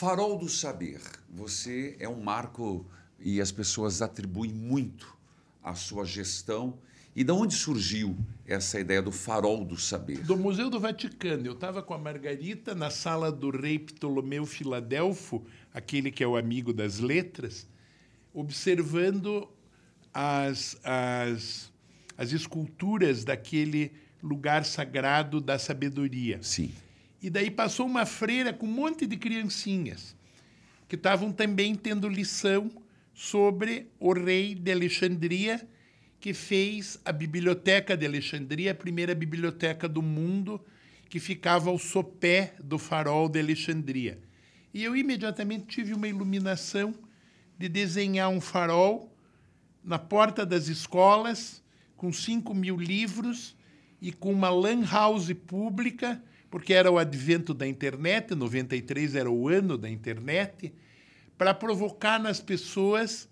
Farol do saber. Você é um marco e as pessoas atribuem muito à sua gestão. E de onde surgiu essa ideia do farol do saber? Do Museu do Vaticano. Eu estava com a Margarita na sala do rei Ptolomeu Filadelfo, aquele que é o amigo das letras, observando as, as, as esculturas daquele lugar sagrado da sabedoria. Sim. E daí passou uma freira com um monte de criancinhas que estavam também tendo lição sobre o rei de Alexandria, que fez a Biblioteca de Alexandria, a primeira biblioteca do mundo, que ficava ao sopé do farol de Alexandria. E eu imediatamente tive uma iluminação de desenhar um farol na porta das escolas, com 5 mil livros e com uma lan house pública porque era o advento da internet, 93 era o ano da internet, para provocar nas pessoas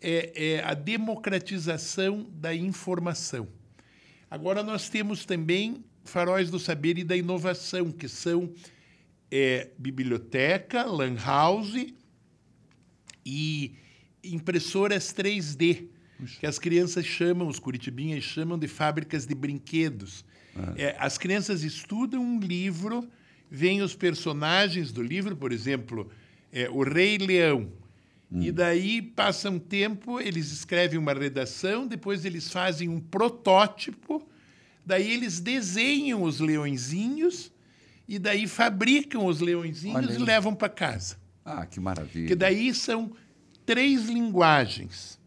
é, é, a democratização da informação. Agora nós temos também faróis do saber e da inovação, que são é, biblioteca, lan house e impressoras 3D Puxa. que as crianças chamam, os curitibinhas chamam de fábricas de brinquedos. É. é, as crianças estudam um livro, veem os personagens do livro, por exemplo, é, o Rei Leão. Hum. E daí passa um tempo, eles escrevem uma redação, depois eles fazem um protótipo, daí eles desenham os leõezinhos e daí fabricam os leõezinhos e levam para casa. Ah, que maravilha! Que daí são três linguagens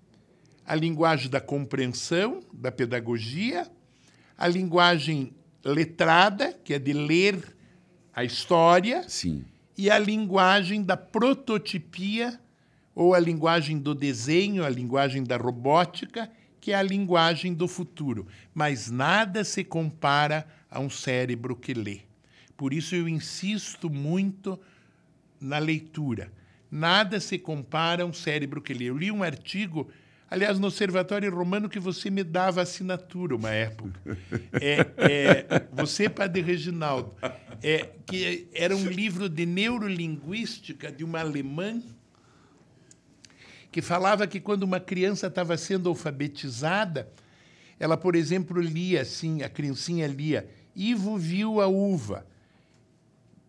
a linguagem da compreensão, da pedagogia, a linguagem letrada, que é de ler a história, Sim. e a linguagem da prototipia, ou a linguagem do desenho, a linguagem da robótica, que é a linguagem do futuro. Mas nada se compara a um cérebro que lê. Por isso eu insisto muito na leitura. Nada se compara a um cérebro que lê. Eu li um artigo Aliás, no Observatório Romano que você me dava assinatura uma época. É, é, você, Padre Reginaldo, é, que era um livro de neurolinguística de uma alemã que falava que quando uma criança estava sendo alfabetizada, ela, por exemplo, lia assim, a criancinha lia, Ivo viu a uva.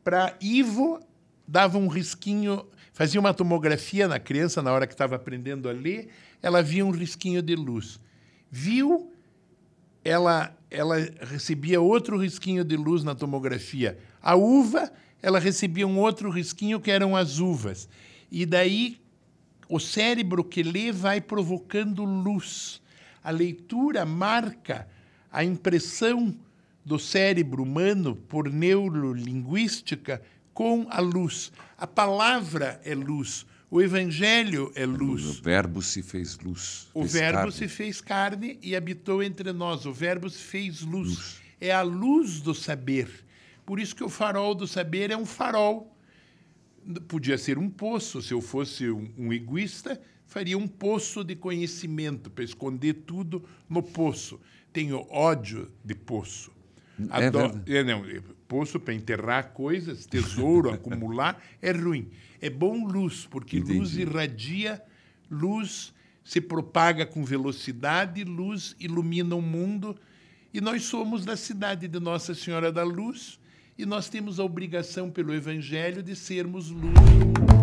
Para Ivo, dava um risquinho, fazia uma tomografia na criança na hora que estava aprendendo a ler, ela via um risquinho de luz. Viu, ela, ela recebia outro risquinho de luz na tomografia. A uva, ela recebia um outro risquinho que eram as uvas. E daí o cérebro que lê vai provocando luz. A leitura marca a impressão do cérebro humano por neurolinguística com a luz. A palavra é luz. O Evangelho é luz. O Verbo se fez luz. O fez Verbo carne. se fez carne e habitou entre nós. O Verbo se fez luz. luz. É a luz do saber. Por isso que o farol do saber é um farol. Podia ser um poço. Se eu fosse um, um egoísta, faria um poço de conhecimento para esconder tudo no poço. Tenho ódio de poço. É Adoro... É não, é, poço para enterrar coisas, tesouro, acumular, é ruim. É bom luz, porque Entendi. luz irradia, luz se propaga com velocidade, luz ilumina o mundo. E nós somos da cidade de Nossa Senhora da Luz e nós temos a obrigação pelo Evangelho de sermos luz.